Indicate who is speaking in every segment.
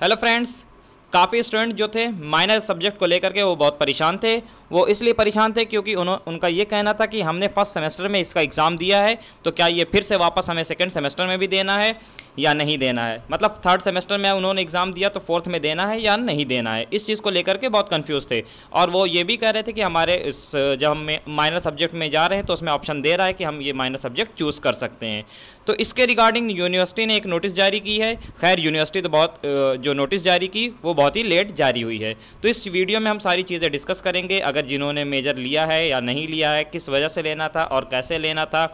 Speaker 1: hello friends काफ़ी student जो थे माइनर सब्जेक्ट को लेकर के वो बहुत परेशान थे वो इसलिए परेशान थे क्योंकि उन्हों उनका ये कहना था कि हमने फर्स्ट सेमेस्टर में इसका एग्ज़ाम दिया है तो क्या ये फिर से वापस हमें सेकेंड सेमेस्टर में भी देना है या नहीं देना है मतलब थर्ड सेमेस्टर में उन्होंने एग्ज़ाम दिया तो फोर्थ में देना है या नहीं देना है इस चीज़ को लेकर के बहुत कन्फ्यूज़ थे और वो ये भी कह रहे थे कि हमारे इस जब हम माइनर सब्जेक्ट में जा रहे हैं तो उसमें ऑप्शन दे रहा है कि हम ये माइनर सब्जेक्ट चूज़ कर सकते हैं तो इसके रिगार्डिंग यूनिवर्सिटी ने एक नोटिस जारी की है खैर यूनिवर्सिटी तो बहुत जो नोटिस जारी की वो बहुत ही लेट जारी हुई है तो इस वीडियो में हम सारी चीज़ें डिस्कस करेंगे अगर जिन्होंने मेजर लिया है या नहीं लिया है किस वजह से लेना था और कैसे लेना था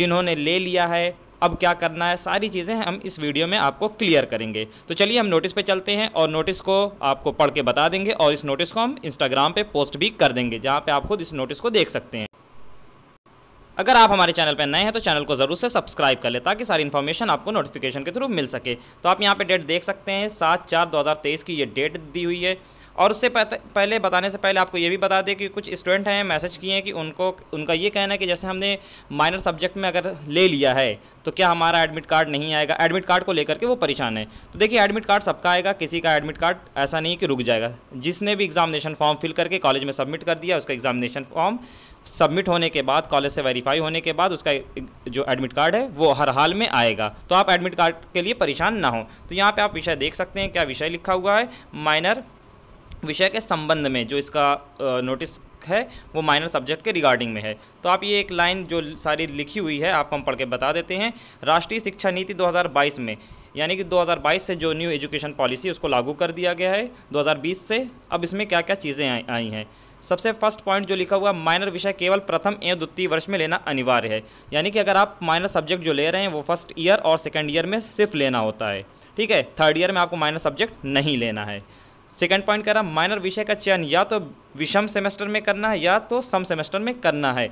Speaker 1: जिन्होंने ले लिया है अब क्या करना है सारी चीज़ें हम इस वीडियो में आपको क्लियर करेंगे तो चलिए हम नोटिस पे चलते हैं और नोटिस को आपको पढ़ के बता देंगे और इस नोटिस को हम इंस्टाग्राम पे पोस्ट भी कर देंगे जहाँ पे आप खुद इस नोटिस को देख सकते हैं अगर आप हमारे चैनल पर नए हैं तो चैनल को जरूर से सब्सक्राइब कर लें ताकि सारी इन्फॉर्मेशन आपको नोटिफिकेशन के थ्रू मिल सके तो आप यहाँ पर डेट देख सकते हैं सात चार दो की ये डेट दी हुई है और उससे पहले बताने से पहले आपको ये भी बता दें कि कुछ स्टूडेंट हैं मैसेज किए हैं कि उनको उनका ये कहना है कि जैसे हमने माइनर सब्जेक्ट में अगर ले लिया है तो क्या हमारा एडमिट कार्ड नहीं आएगा एडमिट कार्ड को लेकर के वो परेशान है तो देखिए एडमिट कार्ड सबका आएगा किसी का एडमिट कार्ड ऐसा नहीं कि रुक जाएगा जिसने भी एग्जामिनेशन फॉर्म फिल करके कॉलेज में सबमिट कर दिया उसका एग्जामिनेशन फॉर्म सबमिट होने के बाद कॉलेज से वेरीफाई होने के बाद उसका जो एडमिट कार्ड है वो हर हाल में आएगा तो आप एडमिट कार्ड के लिए परेशान ना हो तो यहाँ पे आप विषय देख सकते हैं क्या विषय लिखा हुआ है माइनर विषय के संबंध में जो इसका नोटिस है वो माइनर सब्जेक्ट के रिगार्डिंग में है तो आप ये एक लाइन जो सारी लिखी हुई है आप हम पढ़ के बता देते हैं राष्ट्रीय शिक्षा नीति 2022 में यानी कि 2022 से जो न्यू एजुकेशन पॉलिसी उसको लागू कर दिया गया है 2020 से अब इसमें क्या क्या चीज़ें आई हैं सबसे फर्स्ट पॉइंट जो लिखा हुआ माइनर विषय केवल प्रथम एवं द्वितीय वर्ष में लेना अनिवार्य है यानी कि अगर आप माइनर सब्जेक्ट जो ले रहे हैं वो फर्स्ट ईयर और सेकेंड ईयर में सिर्फ लेना होता है ठीक है थर्ड ईयर में आपको माइनर सब्जेक्ट नहीं लेना है सेकेंड पॉइंट कह रहा माइनर विषय का चयन या तो विषम सेमेस्टर में करना है या तो सम सेमेस्टर में करना है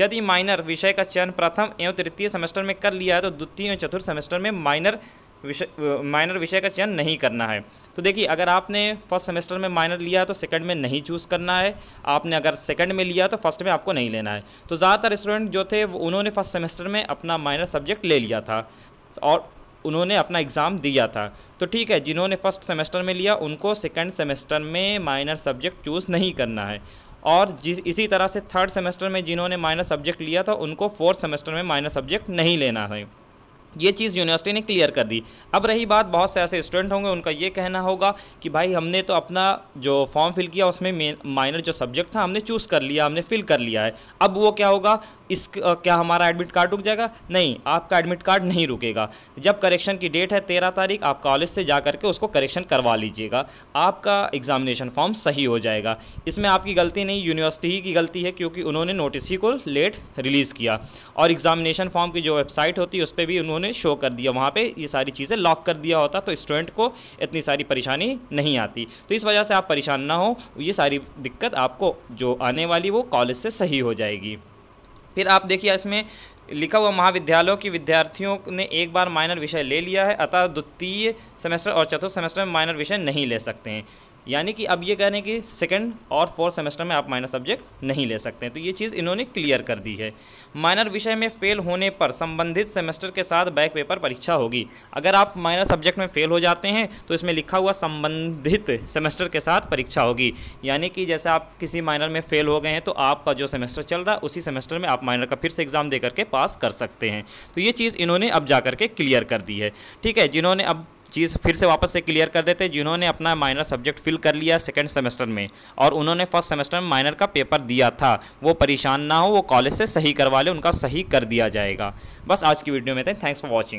Speaker 1: यदि माइनर विषय का चयन प्रथम एवं तृतीय सेमेस्टर में कर लिया है तो द्वितीय एवं चतुर्थ सेमेस्टर में माइनर विषय माइनर विषय का चयन नहीं करना है तो देखिए अगर आपने फर्स्ट सेमेस्टर में माइनर लिया तो सेकंड में नहीं चूज़ करना है आपने अगर सेकंड में लिया तो फर्स्ट में आपको नहीं लेना है तो ज़्यादातर स्टूडेंट जो थे उन्होंने फर्स्ट सेमेस्टर में अपना माइनर सब्जेक्ट ले लिया था और उन्होंने अपना एग्ज़ाम दिया था तो ठीक है जिन्होंने फ़र्स्ट सेमेस्टर में लिया उनको सेकेंड सेमेस्टर में माइनर सब्जेक्ट चूज़ नहीं करना है और जिस इसी तरह से थर्ड सेमेस्टर में जिन्होंने माइनर सब्जेक्ट लिया था उनको फोर्थ सेमेस्टर में माइनर सब्जेक्ट नहीं लेना है ये चीज़ यूनिवर्सिटी ने क्लियर कर दी अब रही बात बहुत से ऐसे स्टूडेंट होंगे उनका ये कहना होगा कि भाई हमने तो अपना जो फॉर्म फिल किया उसमें माइनर जो सब्जेक्ट था हमने चूज़ कर लिया हमने फिल कर लिया है अब वो क्या होगा इस क्या हमारा एडमिट कार्ड रुक जाएगा नहीं आपका एडमिट कार्ड नहीं रुकेगा जब करेक्शन की डेट है तेरह तारीख आप कॉलेज से जा करके उसको करेक्शन करवा लीजिएगा आपका एग्जामिनेशन फॉर्म सही हो जाएगा इसमें आपकी गलती नहीं यूनिवर्सिटी ही की गलती है क्योंकि उन्होंने नोटिस ही को लेट रिलीज़ किया और एग्जामिनेशन फॉर्म की जो वेबसाइट होती है उस पर भी उन्होंने शो कर दिया वहाँ पर ये सारी चीज़ें लॉक कर दिया होता तो स्टूडेंट को इतनी सारी परेशानी नहीं आती तो इस वजह से आप परेशान ना हो ये सारी दिक्कत आपको जो आने वाली वो कॉलेज से सही हो जाएगी फिर आप देखिए इसमें लिखा हुआ महाविद्यालयों की विद्यार्थियों ने एक बार माइनर विषय ले लिया है अतः द्वितीय सेमेस्टर और चतुर्थ सेमेस्टर में माइनर विषय नहीं ले सकते हैं यानी कि अब ये कह रहे हैं कि सेकेंड और फोर्थ सेमेस्टर में आप माइनर सब्जेक्ट नहीं ले सकते हैं तो ये चीज़ इन्होंने क्लियर कर दी है माइनर विषय में फ़ेल होने पर संबंधित सेमेस्टर के साथ बैक पेपर परीक्षा होगी अगर आप माइनर सब्जेक्ट में फ़ेल हो जाते हैं तो इसमें लिखा हुआ संबंधित सेमेस्टर के साथ परीक्षा होगी यानी कि जैसे आप किसी माइनर में फ़ेल हो गए हैं तो आपका जो सेमेस्टर चल रहा है उसी सेमेस्टर में आप माइनर का फिर से एग्ज़ाम दे करके पास कर सकते हैं तो ये चीज़ इन्होंने अब जा करके क्लियर कर दी है ठीक है जिन्होंने अब चीज़ फिर से वापस से क्लियर कर देते जिन्होंने अपना माइनर सब्जेक्ट फिल कर लिया सेकेंड सेमेस्टर में और उन्होंने फर्स्ट सेमेस्टर में माइनर का पेपर दिया था वो परेशान ना हो वो कॉलेज से सही करवा ले उनका सही कर दिया जाएगा बस आज की वीडियो में थे थैंक्स फॉर वॉचिंग